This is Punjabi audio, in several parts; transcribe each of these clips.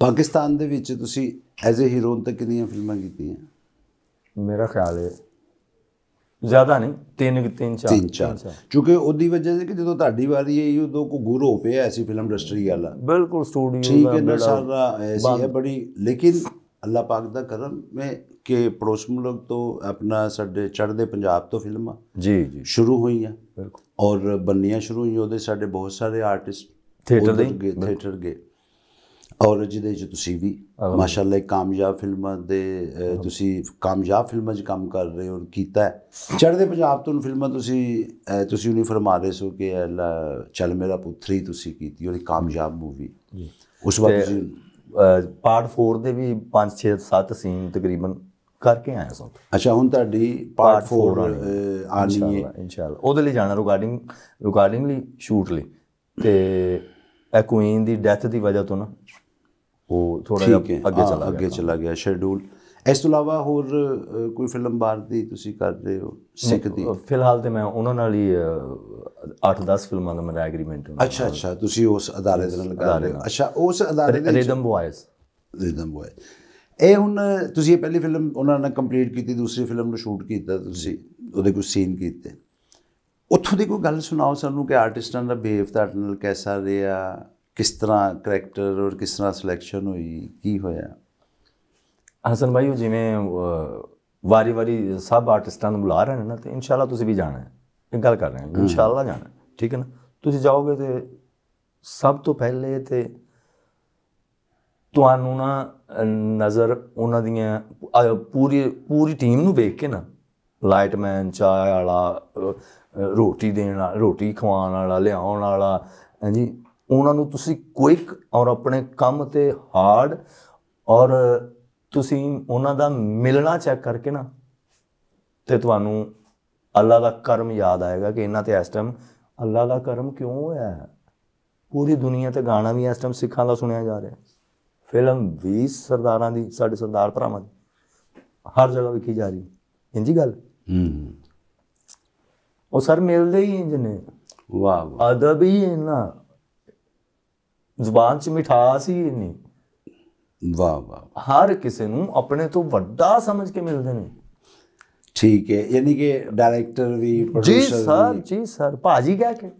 ਪਾਕਿਸਤਾਨ ਦੇ ਵਿੱਚ ਤੁਸੀਂ ਐਜ਼ ਅ ਹੀਰੋਇਨ ਤੱਕ ਕਿੰਨੀਆਂ ਫਿਲਮਾਂ ਕੀਤੀਆਂ ਮੇਰਾ ਖਿਆਲ ਹੈ ਜ਼ਿਆਦਾ ਨਹੀਂ ਤਿੰਨ ਤਿੰਨ ਚਾਰ ਤਿੰਨ ਚਾਰ ਕਿਉਂਕਿ ਉਹਦੀ ਵਜ੍ਹਾ ਸੀ ਕਿ ਜਦੋਂ ਤੁਹਾਡੀ ਵਾਰੀ ਆਈ ਉਦੋਂ ਕੋ ਗੁਰੂ ਹੋ ਪਿਆ ਐਸੀ ਫਿਲਮ ਇੰਡਸਟਰੀ ਵਾਲਾ ਬਿਲਕੁਲ ਸਟੂਡੀਓ ਠੀਕ ਹੈ ਨਾ ਸਾਰਾ ਐਸੀ ਹੈ ਬੜੀ ਲੇਕਿਨ ਅੱਲਾਹ ਪਾਕ ਦਾ ਕਰਮ ਮੈਂ ਕਿ ਪੜੋਸ ਮੁਲਕ ਤੋਂ ਆਪਣਾ ਸਾਡੇ ਚੜ੍ਹਦੇ ਪੰਜਾਬ ਤੋਂ ਫਿਲਮਾਂ ਜੀ ਜੀ ਸ਼ੁਰੂ ਹੋਈਆਂ ਬਿਲਕੁਲ ਔਰ ਬੰਨੀਆਂ ਸ਼ੁਰੂ ਹੋਈਆਂ ਉਹਦੇ ਸਾਡੇ ਬਹੁਤ ਸਾਰੇ ਆਰਟਿਸਟ ਥੀਏਟਰ ਦੇ ਥੀਏਟਰ ਗਏ ਔਰ ਜਿਹਦੇ ਚ ਤੁਸੀਂ ਵੀ ਮਾਸ਼ਾਅੱਲਾ ਕਾਮਯਾਬ ਫਿਲਮਾਂ ਦੇ ਤੁਸੀਂ ਕਾਮਯਾਬ ਫਿਲਮਾਂ 'ਚ ਕੰਮ ਕਰ ਰਹੇ ਹੋ ਕੀਤਾ ਚੜ੍ਹਦੇ ਪੰਜਾਬ ਤੋਂ ਫਿਲਮਾਂ ਤੁਸੀਂ ਤੁਸੀਂ ਉਹਨੇ ਫਰਮਾ ਰਹੇ ਸੋ ਕਿ ਅੱਲਾ ਚੱਲ ਮੇਰਾ ਪੁੱਤਰੀ ਤੁਸੀਂ ਕੀਤੀ ਔਰ ਕਾਮਯਾਬ ਮੂਵੀ ਉਸ ਵਕਤ ਤੁਸੀਂ ਪਾਰਟ 4 ਦੇ ਵੀ 5 6 7 ਸੀਨ ਤਕਰੀਬਨ ਕਰਕੇ ਆਇਆ ਸੋ ਅੱਛਾ ਹੁਣ ਤੁਹਾਡੀ ਪਾਰਟ 4 ਆਣੀ ਹੈ ਇਨਸ਼ਾਅੱਲਾ ਉਹਦੇ ਲਈ ਜਾਣਾ ਰਿਗਾਰਡਿੰਗ ਰਿਗਾਰਡਿੰਗਲੀ ਲਈ ਸ਼ੂਟ ਲਈ ਤੇ ਐ ਕੁਈਨ ਦੀ ਡੈਥ ਦੀ ਵਜ੍ਹਾ ਤੋਂ ਨਾ ਉਹ ਥੋੜਾ ਜਿਹਾ ਅੱਗੇ ਚਲਾ ਅੱਗੇ ਚਲਾ ਗਿਆ ਸ਼ੈਡਿਊਲ ਇਸ ਤੋਂ ਇਲਾਵਾ ਹੋਰ ਕੋਈ ਫਿਲਮ ਬਾਰ ਦੀ ਤੁਸੀਂ ਕਰਦੇ ਹੋ ਸਿੱਖ ਦੀ ਫਿਲਹਾਲ ਤੇ ਮੈਂ ਉਹਨਾਂ ਨਾਲ ਹੀ 8-10 ਫਿਲਮਾਂ ਦਾ ਮੇਰਾ ਐਗਰੀਮੈਂਟ ਹੈ ਅੱਛਾ ਅੱਛਾ ਤੁਸੀਂ ਉਸ ਅਦਾਰੇ ਦੇ ਨਾਲ ਕਰ ਰਹੇ ਹੋ ਅੱਛਾ ਉਸ ਅਦਾਰੇ ਦੇ ਰਿਦਮ ਬॉयਜ਼ ਰਿਦਮ ਬॉयਜ਼ ਇਹ ਹੁਣ ਤੁਸੀਂ ਇਹ ਪਹਿਲੀ ਫਿਲਮ ਉਹਨਾਂ ਨਾਲ ਕੰਪਲੀਟ ਕੀਤੀ ਦੂਸਰੀ ਫਿਲਮ ਨੂੰ ਸ਼ੂਟ ਕੀਤਾ ਤੁਸੀਂ ਉਹਦੇ ਕੁਝ ਸੀਨ ਕੀਤੇ ਉੱਥੋਂ ਦੀ ਕੋਈ ਗੱਲ ਸੁਣਾਓ ਸਾਨੂੰ ਕਿ ਆਰਟਿਸਟਾਂ ਦਾ ਬਿਹੇਵ ਤੁਹਾਡੇ ਨਾਲ ਕਿਹਦਾ ਰਿਹਾ ਕਿਸ ਤਰ੍ਹਾਂ ਕੈਰੈਕਟਰ ਔਰ ਕਿਸ ਤਰ੍ਹਾਂ ਸਿਲੈਕਸ਼ਨ ਹੋਈ ਕੀ ਹੋਇਆ ਹਸਨ ਭਾਈ ਉਹ ਜਿਵੇਂ ਵਾਰੀ-ਵਾਰੀ ਸਭ ਆਰਟਿਸਟਾਂ ਨੂੰ ਬੁਲਾ ਰਹੇ ਨੇ ਨਾ ਤੇ ਇਨਸ਼ਾਅੱਲਾ ਤੁਸੀਂ ਵੀ ਜਾਣਾ ਹੈ ਇਹ ਗੱਲ ਕਰ ਰਹੇ ਹਾਂ ਇਨਸ਼ਾਅੱਲਾ ਜਾਣਾ ਠੀਕ ਹੈ ਨਾ ਤੁਸੀਂ ਜਾਓਗੇ ਤੇ ਸਭ ਤੋਂ ਪਹਿਲੇ ਤੇ ਤੁਹਾਨੂੰ ਨਾ ਨਜ਼ਰ ਉਹਨਾਂ ਦੀਆਂ ਪੂਰੀ ਪੂਰੀ ਟੀਮ ਨੂੰ ਵੇਖ ਕੇ ਨਾ ਲਾਈਟਮੈਨ ਚਾਹ ਵਾਲਾ ਰੋਟੀ ਦੇਣ ਵਾਲਾ ਰੋਟੀ ਖਵਾਉਣ ਵਾਲਾ ਲਿਆਉਣ ਵਾਲਾ ਹਾਂਜੀ ਉਹਨਾਂ ਨੂੰ ਤੁਸੀਂ ਕੁਇਕ ਔਰ ਆਪਣੇ ਕੰਮ ਤੇ ਹਾਰਡ ਔਰ ਤੁਸੀਂ ਉਹਨਾਂ ਦਾ ਮਿਲਣਾ ਚੈੱਕ ਕਰਕੇ ਨਾ ਤੇ ਤੁਹਾਨੂੰ ਅੱਲਾ ਦਾ ਕਰਮ ਯਾਦ ਆਏਗਾ ਕਿ ਇਹਨਾਂ ਤੇ ਇਸ ਟਾਈਮ ਅੱਲਾ ਦਾ ਕਰਮ ਕਿਉਂ ਹੋਇਆ ਪੂਰੀ ਦੁਨੀਆ ਤੇ ਗਾਣਾ ਵੀ ਇਸ ਟਾਈਮ ਸਿੱਖਾਂ ਦਾ ਸੁਣਿਆ ਜਾ ਰਿਹਾ ਫਿਲਮ ਵੀ ਸਰਦਾਰਾਂ ਦੀ ਸਾਡੇ ਸਰਦਾਰ ਭਰਾਵਾਂ ਦੀ ਹਰ ਜਗ੍ਹਾ ਵਿਖੀ ਜਾ ਰਹੀ ਇੰਜੀ ਗੱਲ ਹੂੰ ਉਹ ਸਰ ਮਿਲਦੇ ਹੀ ਇੰਜ ਨੇ ਵਾਹ ਵਾਹ ਅਦਬ ਹੀ ਇਹਨਾਂ ਜ਼ੁਬਾਨ 'ਚ ਮਿਠਾਸ ਹੀ ਇੰਨੀ ਵਾਹ ਵਾਹ ਹਰ ਕਿਸੇ ਨੂੰ ਆਪਣੇ ਤੋਂ ਵੱਡਾ ਸਮਝ ਕੇ ਮਿਲਦੇ ਨੇ ਠੀਕ ਹੈ ਯਾਨੀ ਕਿ ਡਾਇਰੈਕਟਰ ਵੀ ਪ੍ਰੋਡਿਊਸਰ ਜੀ ਸਰ ਜੀ ਸਰ ਭਾਜੀ ਕਹਿ ਕੇ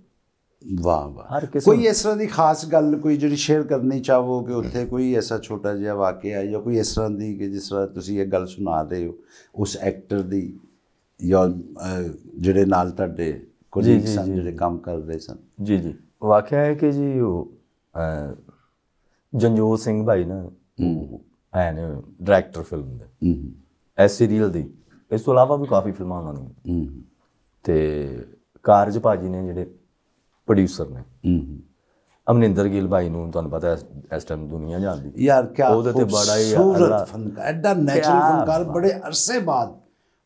ਵਾਹ ਵਾਹ ਕੋਈ ਇਸ ਤਰ੍ਹਾਂ ਦੀ ਖਾਸ ਗੱਲ ਕੋਈ ਜਿਹੜੀ ਸ਼ੇਅਰ ਕਰਨੀ ਚਾਹੋ ਕਿ ਉੱਥੇ ਕੋਈ ਐਸਾ ਛੋਟਾ ਜਿਹਾ ਵਾਕਿਆ ਜਾਂ ਕੋਈ ਇਸ ਤਰ੍ਹਾਂ ਦੀ ਕਿ ਜਿਸ ਤਰ੍ਹਾਂ ਤੁਸੀਂ ਇਹ ਗੱਲ ਸੁਣਾ ਰਹੇ ਹੋ ਉਸ ਐਕਟਰ ਦੀ ਜਾਂ ਜਿਹੜੇ ਨਾਲ ਤੁਹਾਡੇ ਕੋਲੀਗ ਸਨ ਜਿਹੜੇ ਕੰਮ ਕਰ ਰਹੇ ਸਨ ਜੀ ਜੀ ਵਾਕਿਆ ਹੈ ਕਿ ਜੀ ਉਹ ਜੰਜੋਤ ਸਿੰਘ ਭਾਈ ਨਾ ਹੂੰ ਐਨ ਡਾਇਰੈਕਟਰ ਫਿਲਮ ਦੇ ਐਸ ਸੀਰੀਅਲ ਦੀ ਇਸ ਤੋਂ ਇਲਾਵਾ ਵੀ ਕਾਫੀ ਫਿਲਮਾਂ ਉਹਨਾਂ ਨੇ ਤੇ ਕਾਰਜ ਭਾਜੀ ਨੇ ਜਿਹੜੇ ਪ੍ਰੋਡਿਊਸਰ ਨੇ ਅਮਨਿੰਦਰ ਗਿੱਲ ਭਾਈ ਨੂੰ ਤੁਹਾਨੂੰ ਪਤਾ ਹੈ ਇਸ ਟਾਈਮ ਦੁਨੀਆ ਜਾਣਦੀ ਯਾਰ ਕੀ ਉਹਦੇ ਤੇ ਬੜਾ ਹੀ ਸੂਰਤ ਫਨਕਾਰ ਐਡਾ ਨੈਚੁਰਲ ਫਨਕਾਰ ਬੜੇ ਅਰਸੇ ਬਾਅਦ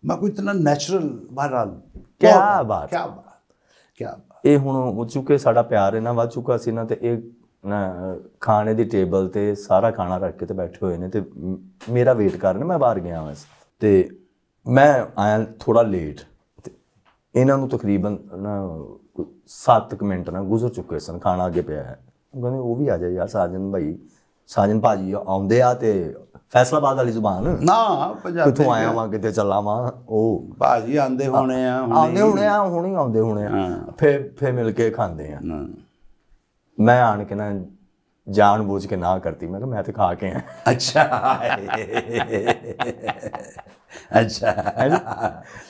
ਮੈਂ ਕੋਈ ਇਤਨਾ ਨੈਚੁਰਲ ਬਹਰਾਲ ਕੀ ਬਾਤ ਕੀ ਬਾਤ ਕੀ ਇਹ ਹੁਣ ਉਹ ਚੁੱਕੇ ਸਾਡਾ ਪਿਆਰ ਇਹਨਾਂ ਵੱਧ ਚੁੱਕਾ ਸੀ ਨਾ ਤੇ ਇਹ ਖਾਣੇ ਦੀ ਟੇਬਲ ਤੇ ਸਾਰਾ ਖਾਣਾ ਰੱਖ ਕੇ ਤੇ ਬੈਠੇ ਹੋਏ ਨੇ ਤੇ ਮੇਰਾ ਵੇਟ ਕਰ ਰਹੇ ਮੈਂ ਬਾਹਰ ਗਿਆ ਵਾਂ ਤੇ ਮੈਂ ਆਇਆ ਥੋੜਾ ਲੇਟ ਇਹਨਾਂ ਨੂੰ ਤਕਰੀਬਨ 7 ਮਿੰਟ ਨਾ ਗੁਜ਼ਰ ਚੁੱਕੇ ਸਨ ਖਾਣਾ ਅੱਗੇ ਪਿਆ ਹੈ ਕਹਿੰਦੇ ਉਹ ਵੀ ਆ ਜਾ ਯਾਰ ਸਾਜਨ ਭਾਈ ਸਾਜਨ ਭਾਜੀ ਆਉਂਦੇ ਆ ਤੇ ਫੈਸਲਾਬਾਦ ਵਾਲੀ ਜ਼ੁਬਾਨ ਨਾ ਪੰਜਾਬੀ ਤੂੰ ਆਇਆ ਵਾਂ ਕਿਤੇ ਚੱਲਾ ਵਾਂ ਉਹ ਭਾਜੀ ਆਂਦੇ ਹੋਣੇ ਆ ਹੁਣੇ ਆਉਂਦੇ ਹੋਣੇ ਆ ਹੁਣੇ ਆਉਂਦੇ ਹੋਣੇ ਆ ਫੇ ਫੇ ਮਿਲ ਕੇ ਖਾਂਦੇ ਆ ਮੈਂ ਆਣ ਕੇ ਨਾ ਜਾਣ ਬੁੱਝ ਕੇ ਨਾ ਕਰਤੀ ਮੈਂ ਕਿ ਮੈਂ ਤੇ ਖਾ ਕੇ ਆ ਅੱਛਾ ਅੱਛਾ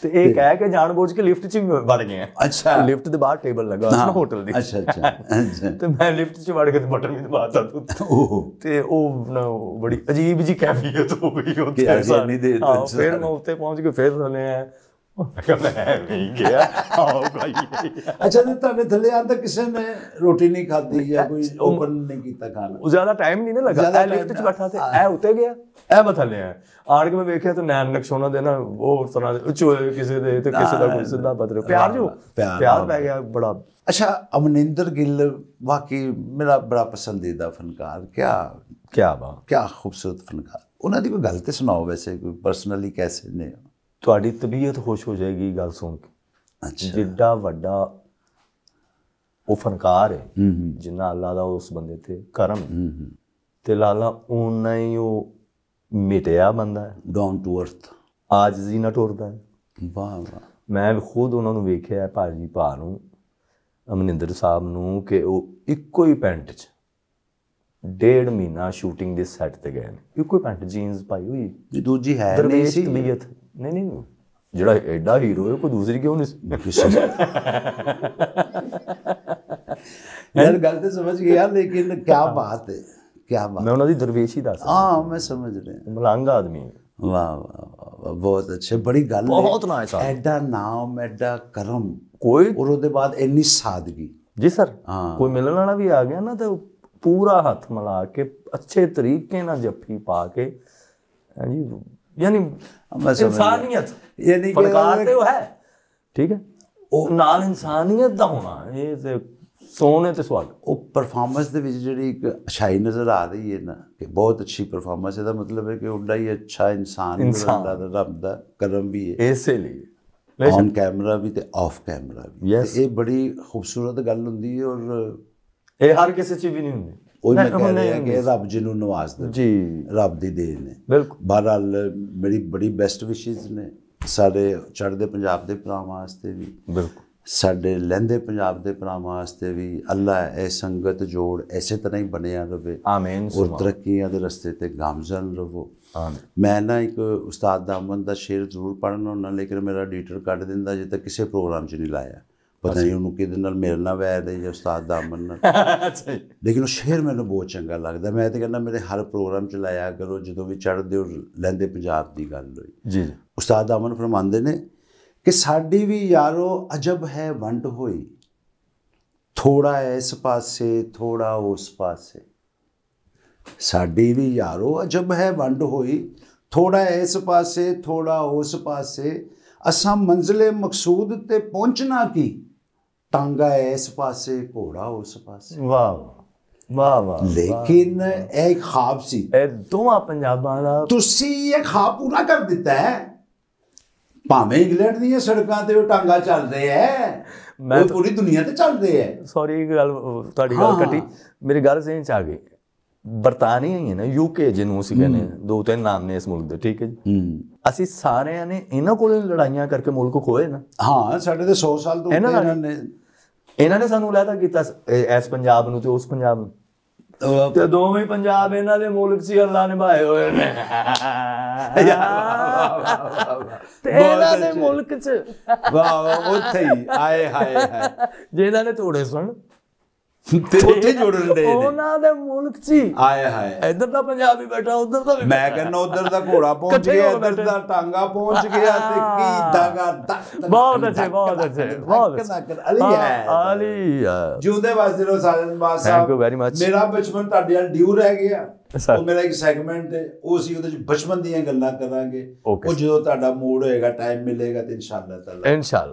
ਤੇ ਇਹ ਕਹਿ ਕੇ ਜਾਣ ਬੁੱਝ ਕੇ ਲਿਫਟ 'ਚ ਵੜ ਗਏ ਅੱਛਾ ਲਿਫਟ ਦੇ ਬਾਹਰ ਟੇਬਲ ਲੱਗਾ ਉਸ ਨੂੰ ਹੋਟਲ ਦੀ ਅੱਛਾ ਅੱਛਾ ਤੇ ਮੈਂ ਲਿਫਟ 'ਚ ਵੜ ਕੇ ਤੇ ਬਟਨ ਵੀ ਦਬਾਤਾ ਤੂੰ ਉਹ ਤੇ ਉਹ ਨਾ ਬੜੀ ਅਜੀਬ ਜੀ ਕੈਫੀਅਤ ਹੋ ਗਈ ਉੱਥੇ ਨਹੀਂ ਦੇ ਫਿਰ ਮੈਂ ਉੱਤੇ ਪਹੁੰਚ ਕੇ ਫਿਰ ਰਲੇ ਆ ਮੈਂ ਕਿਹਾ ਵੀ ਗਿਆ ਆਓ ਭਾਈ ਅੱਛਾ ਤੇ ਤੁਹਾਡੇ ਥੱਲੇ ਆਂ ਤਾਂ ਕਿਸੇ ਨੇ ਰੋਟੀ ਨਹੀਂ ਖਾਧੀ ਜਾਂ ਕੋਈ ਓਪਨ ਨਹੀਂ ਕੀਤਾ ਖਾਣਾ ਉਹ ਜ਼ਿਆਦਾ ਟਾਈਮ ਨਹੀਂ ਨਾ ਲੱਗਾ ਐ ਲਿਫਟ 'ਚ ਬੈਠਾ ਤੇ ਐ ਉੱਤੇ ਗਿਆ ਐ ਮੈਂ ਥੱਲੇ ਆ ਆੜ ਕੇ ਮੈਂ ਵੇਖਿਆ ਤਾਂ ਨੈਣ ਨਕਸ਼ੋਨਾ ਦੇ ਨਾ ਉਹ ਤਰ੍ਹਾਂ ਦੇ ਉੱਚੋ ਕਿਸੇ ਦੇ ਤੇ ਕਿਸੇ ਦਾ ਕੋਈ ਸਿੱਧਾ ਬਦਰ ਪਿਆਰ ਜੋ ਪਿਆਰ ਪੈ ਗਿਆ ਬੜਾ ਅੱਛਾ ਅਮਨਿੰਦਰ ਗਿੱਲ ਵਾਕੀ ਮੇਰਾ ਬੜਾ ਪਸੰਦੀਦਾ ਫਨਕਾਰ ਕਿਆ ਕਿਆ ਬਾ ਕਿਆ ਖੂਬਸੂਰਤ ਫਨਕਾਰ ਉਹਨਾਂ ਦੀ ਕੋਈ ਗੱਲ ਤੇ ਸੁਣਾਓ ਵੈਸੇ ਕੋਈ ਪਰਸਨਲੀ ਕੈਸੇ ਨੇ ਤੁਹਾਡੀ ਤਬੀਅਤ ਖੁਸ਼ ਹੋ ਜਾਏਗੀ ਗੱਲ ਸੁਣ ਕੇ ਅੱਛਾ ਜਿੱਡਾ ਵੱਡਾ ਉਹ ਫਨਕਾਰ ਹੈ ਜਿੰਨਾ ਅੱਲਾ ਦਾ ਉਸ ਬੰਦੇ ਤੇ ਕਰਮ ਤੇ ਲਾਲਾ ਉਹਨਾਂ ਹੀ ਉਹ ਮਿਟਿਆ ਬੰਦਾ ਹੈ ਡਾਊਨ ਟੂ ਅਰਥ ਆਜ ਜੀ ਨਾ ਟੁਰਦਾ ਹੈ ਵਾਹ ਵਾਹ ਮੈਂ ਖੁਦ ਉਹਨਾਂ ਨੂੰ ਵੇਖਿਆ ਹੈ ਭਾਜੀ ਭਾ ਨੂੰ ਅਮਨਿੰਦਰ ਸਾਹਿਬ ਨੂੰ ਕਿ ਉਹ ਇੱਕੋ ਹੀ ਪੈਂਟ 'ਚ ਡੇਢ ਮਹੀਨਾ ਸ਼ੂਟਿੰਗ ਦੇ ਸੈੱਟ ਤੇ ਗਏ ਨੇ ਇੱਕੋ ਹੀ ਪੈਂਟ ਜੀਨਸ ਪਾਈ ਹੋਈ ਜੀ ਦੂਜੀ ਹੈ ਨਹੀਂ ਸੀ ਤਬੀਅਤ ਨਹੀਂ ਨਹੀਂ ਜਿਹੜਾ ਐਡਾ ਹੀਰੋ ਹੈ ਕੋਈ ਦੂਸਰੀ ਕਿਉਂ ਨਹੀਂ ਕਿਸੇ ਯਾਰ ਗੱਲ ਤੇ ਸਮਝ ਗਿਆ ਲੇਕਿਨ ਕੀ ਬਾਤ ਹੈ ਕੀ ਬਾਤ ਮੈਂ ਉਹਨਾਂ ਦੀ ਦਰਵੇਸ਼ੀ ਦੱਸ ਹਾਂ ਮੈਂ ਸਮਝ ਰਿਹਾ ਮਲੰਗ ਆਦਮੀ ਹੈ ਵਾਹ ਵਾਹ ਬਹੁਤ ਅੱਛੇ ਬੜੀ ਗੱਲ ਹੈ ਬਹੁਤ ਨਾ ਨਾਈਸ ਐਡਾ ਨਾਮ ਐਡਾ ਕਰਮ ਕੋਈ ਉਹਦੇ ਬਾਅਦ ਇੰਨੀ ਸਾਦਗੀ ਜੀ ਸਰ ਕੋਈ ਮਿਲਣ ਵਾਲਾ ਵੀ ਆ ਗਿਆ ਨਾ ਤੇ ਪੂਰਾ ਹੱਥ ਮਿਲਾ ਕੇ ਅੱਛੇ ਤਰੀਕੇ ਨਾਲ ਜੱਫੀ ਪਾ ਕੇ ਹਾਂਜੀ ਯਾਨੀ ਇਨਸਾਨੀਅਤ ਯਾਨੀ ਕਿ ਫਨਕਾਰ ਤੇ ਉਹ ਹੈ ਠੀਕ ਹੈ ਉਹ ਨਾਲ ਇਨਸਾਨੀਅਤ ਦਾ ਹੋਣਾ ਇਹ ਤੇ ਸੋਨੇ ਤੇ ਸਵਾਲ ਉਹ ਪਰਫਾਰਮੈਂਸ ਦੇ ਵਿੱਚ ਜਿਹੜੀ ਇੱਕ ਅਛਾਈ ਨਜ਼ਰ ਆ ਰਹੀ ਹੈ ਨਾ ਕਿ ਬਹੁਤ ਅੱਛੀ ਪਰਫਾਰਮੈਂਸ ਹੈ ਦਾ ਮਤਲਬ ਹੈ ਕਿ ਉਹਦਾ ਹੀ ਅੱਛਾ ਇਨਸਾਨ ਦਾ ਰੱਬ ਦਾ ਕਰਮ ਵੀ ਹੈ ਇਸੇ ਲਈ ਔਨ ਕੈਮਰਾ ਵੀ ਤੇ ਆਫ ਕੈਮਰਾ ਵੀ ਇਹ ਬੜੀ ਖੂਬਸੂਰਤ ਗੱਲ ਹੁੰਦੀ ਹੈ ਔਰ ਇਹ ਹਰ ਕਿਸੇ 'ਚ ਵੀ ਨਹੀਂ ਹੁੰਦੀ ਉਹ ਮੈਂ ਕਹਿ ਰਿਹਾ ਕਿ ਇਹ ਰੱਬ ਜੀ ਨੂੰ ਨਵਾਜ਼ ਜੀ ਰੱਬ ਦੀ ਦੇਣ ਨੇ ਬਿਲਕੁਲ ਬਹਰਾਲ ਮੇਰੀ ਬੜੀ ਬੈਸਟ ਵਿਸ਼ੇਸ ਨੇ ਸਾਡੇ ਚੜ੍ਹਦੇ ਪੰਜਾਬ ਦੇ ਭਰਾਵਾਂ ਵਾਸਤੇ ਵੀ ਬਿਲਕੁਲ ਸਾਡੇ ਲਹਿੰਦੇ ਪੰਜਾਬ ਦੇ ਭਰਾਵਾਂ ਵਾਸਤੇ ਵੀ ਅੱਲਾ ਇਹ ਸੰਗਤ ਜੋੜ ਐਸੇ ਤਰ੍ਹਾਂ ਹੀ ਬਣਿਆ ਰਵੇ ਆਮੀਨ ਉਹ ਤਰੱਕੀਆਂ ਦੇ ਰਸਤੇ ਤੇ ਗਾਮਜ਼ਨ ਰਵੋ ਮੈਂ ਨਾ ਇੱਕ ਉਸਤਾਦ ਦਾਮਨ ਦਾ ਸ਼ੇਰ ਜ਼ਰੂਰ ਪੜਨ ਹੁੰਦਾ ਲੇਕਿਨ ਮੇਰਾ ਐਡੀਟਰ ਕੱਢ ਦਿੰਦਾ ਜੇ ਤੱਕ ਕਿਸੇ ਪ੍ਰੋਗਰਾਮ 'ਚ ਨਹੀਂ ਲਾਇਆ ਪਤਾ ਨਹੀਂ ਉਹਨੂੰ ਕਿਹਦੇ ਨਾਲ ਮੇਰੇ ਨਾਲ ਵੈਰ ਦੇ ਜਾਂ ਉਸਤਾਦ ਦਾਮਨ ਨਾਲ ਲੇਕਿਨ ਉਹ ਸ਼ੇਰ ਮੈਨੂੰ ਬਹੁਤ ਚੰਗਾ ਲੱਗਦਾ ਮੈਂ ਤੇ ਕਹਿੰਦਾ ਮੇਰੇ ਹਰ ਪ੍ਰੋਗਰਾਮ ਚ ਲਾਇਆ ਕਰੋ ਜਦੋਂ ਵੀ ਚੜਦੇ ਹੋ ਲੈਂਦੇ ਪੰਜਾਬ ਦੀ ਗੱਲ ਹੋਈ ਜੀ ਉਸਤਾਦ ਦਾਮਨ ਫਰਮਾਉਂਦੇ ਨੇ ਕਿ ਸਾਡੀ ਵੀ ਯਾਰੋ ਅਜਬ ਹੈ ਵੰਡ ਹੋਈ ਥੋੜਾ ਇਸ ਪਾਸੇ ਥੋੜਾ ਉਸ ਪਾਸੇ ਸਾਡੀ ਵੀ ਯਾਰੋ ਅਜਬ ਹੈ ਵੰਡ ਹੋਈ ਥੋੜਾ ਇਸ ਪਾਸੇ ਥੋੜਾ ਉਸ ਪਾਸੇ ਅਸਾਂ ਮੰਜ਼ਲੇ ਮਕਸੂਦ ਤੇ ਪਹੁੰਚਣਾ ਕੀ ਟਾਂਗਾ ਇਸ ਪਾਸੇ ਘੋੜਾ ਉਸ ਪਾਸੇ ਵਾਹ ਵਾਹ ਵਾਹ ਲੇਕਿਨ ਇਹ ਖਾਬ ਸੀ ਇਹ ਦੋਵਾਂ ਪੰਜਾਬਾਂ ਦਾ ਤੁਸੀਂ ਇਹ ਖਾਬ ਪੂਰਾ ਕਰ ਦਿੱਤਾ ਹੈ ਭਾਵੇਂ ਇੰਗਲੈਂਡ ਦੀਆਂ ਸੜਕਾਂ ਤੇ ਉਹ ਟਾਂਗਾ ਚੱਲਦੇ ਐ ਮੈਂ ਪੂਰੀ ਦੁਨੀਆ ਤੇ ਚੱਲਦੇ ਐ ਸੌਰੀ ਗੱਲ ਤੁਹਾਡੀ ਗੱਲ ਕੱਟੀ ਮੇਰੀ ਗੱਲ ਸਹੀ ਚ ਆ ਗਈ ਬਰਤਾਨੀਆ ਹੀ ਹੈ ਨਾ ਯੂਕੇ ਜਿਹਨੂੰ ਅਸੀਂ ਕਹਿੰਦੇ ਦੋ ਤਿੰਨ ਨਾਮ ਨੇ ਇਸ ਮੁਲਕ ਦੇ ਠੀਕ ਹੈ ਜੀ ਅਸੀਂ ਸਾਰਿਆਂ ਨੇ ਇਹਨਾਂ ਕੋਲੇ ਲੜਾਈਆਂ ਕਰਕੇ ਮੁਲਕ ਖੋਏ ਨਾ ਹਾਂ ਸਾਡੇ ਤੇ 100 ਸਾਲ ਤੋਂ ਇਹਨਾਂ ਨੇ ਇਹਨਾਂ ਨੇ ਸਾਨੂੰ ਲੈਦਾ ਕੀਤਾ ਐਸ ਪੰਜਾਬ ਨੂੰ ਤੇ ਉਸ ਪੰਜਾਬ ਨੂੰ ਤੇ ਦੋਵੇਂ ਪੰਜਾਬ ਇਹਨਾਂ ਦੇ ਮੁਲਕ ਸੀ ਅੱਲਾ ਨੇ ਭਾਏ ਹੋਏ ਨੇ ਤੇ ਇਹਨਾਂ ਦੇ ਮੁਲਕ ਚ ਵਾਹ ਉੱਥੇ ਹੀ ਆਏ ਹਾਏ ਹਾਏ ਜਿਹਨਾਂ ਨੇ ਤੋੜੇ ਸੁਣ ਤੇ ਉੱਥੇ ਜੁੜ ਰਹੇ ਨੇ ਉਹਨਾਂ ਦੇ ਮੁਲਕ 'ਚ ਆਏ ਹਾਏ ਇੱਧਰ ਦਾ ਪੰਜਾਬੀ ਬੈਠਾ ਉੱਧਰ ਦਾ ਮੈਂ ਕਹਿੰਦਾ ਉੱਧਰ ਦਾ ਘੋੜਾ ਪਹੁੰਚ ਗਿਆ ਇੱਧਰ ਦਾ ਟਾਂਗਾ ਪਹੁੰਚ ਗਿਆ ਤੇ ਕੀ ਦਾਗਾ ਬਹੁਤ ਅੱਛੇ ਬਹੁਤ ਅੱਛੇ ਬਹੁਤ ਅਲੀ ਹੈ ਅਲੀ ਜਿਉਂਦੇ ਵਾਸਤੇ ਰੋ ਸਾਜਨ ਬਾਸ ਸਾਹਿਬ ਮੇਰਾ ਬਚਪਨ ਤੁਹਾਡੇ ਨਾਲ ਡਿਊ ਰਹਿ ਗਿਆ ਉਹ ਮੇਰਾ ਇੱਕ ਸੈਗਮੈਂਟ ਹੈ ਉਹ ਸੀ ਉਹਦੇ ਵਿੱਚ ਬਚਪਨ ਦੀਆਂ ਗੱਲਾਂ ਕਰਾਂਗੇ ਉਹ ਜਦੋਂ ਤੁਹਾਡਾ ਮੂਡ ਹੋਏਗਾ ਟਾਈਮ ਮਿਲੇਗਾ ਤੇ ਇਨਸ਼ਾਅੱਲਾ ਤਾਲਾ ਇਨਸ਼ਾਅੱਲਾ